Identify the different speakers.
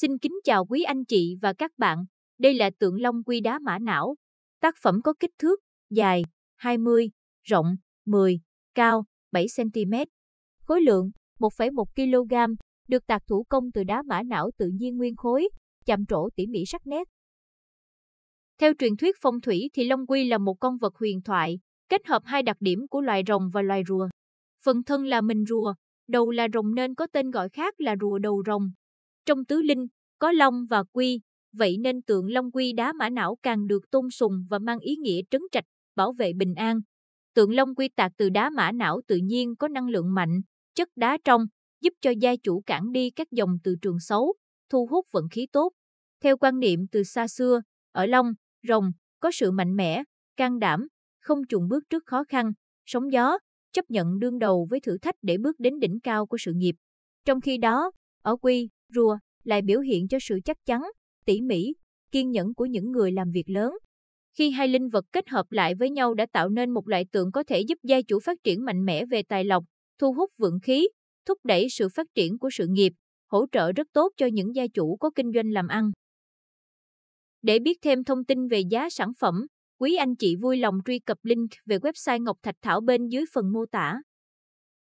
Speaker 1: Xin kính chào quý anh chị và các bạn. Đây là tượng long quy đá mã não. Tác phẩm có kích thước dài 20, rộng 10, cao 7 cm. Khối lượng 1,1 kg, được tạc thủ công từ đá mã não tự nhiên nguyên khối, chạm trổ tỉ mỉ sắc nét. Theo truyền thuyết phong thủy thì long quy là một con vật huyền thoại, kết hợp hai đặc điểm của loài rồng và loài rùa. Phần thân là mình rùa, đầu là rồng nên có tên gọi khác là rùa đầu rồng, trong tứ linh, có long và quy, vậy nên tượng long quy đá mã não càng được tôn sùng và mang ý nghĩa trấn trạch, bảo vệ bình an. Tượng long quy tạc từ đá mã não tự nhiên có năng lượng mạnh, chất đá trong, giúp cho gia chủ cản đi các dòng từ trường xấu, thu hút vận khí tốt. Theo quan niệm từ xa xưa, ở long, rồng, có sự mạnh mẽ, can đảm, không chùn bước trước khó khăn, sóng gió, chấp nhận đương đầu với thử thách để bước đến đỉnh cao của sự nghiệp. Trong khi đó, ở quy, rùa lại biểu hiện cho sự chắc chắn, tỉ mỉ, kiên nhẫn của những người làm việc lớn. Khi hai linh vật kết hợp lại với nhau đã tạo nên một loại tượng có thể giúp gia chủ phát triển mạnh mẽ về tài lộc, thu hút vượng khí, thúc đẩy sự phát triển của sự nghiệp, hỗ trợ rất tốt cho những gia chủ có kinh doanh làm ăn. Để biết thêm thông tin về giá sản phẩm, quý anh chị vui lòng truy cập link về website Ngọc Thạch Thảo bên dưới phần mô tả.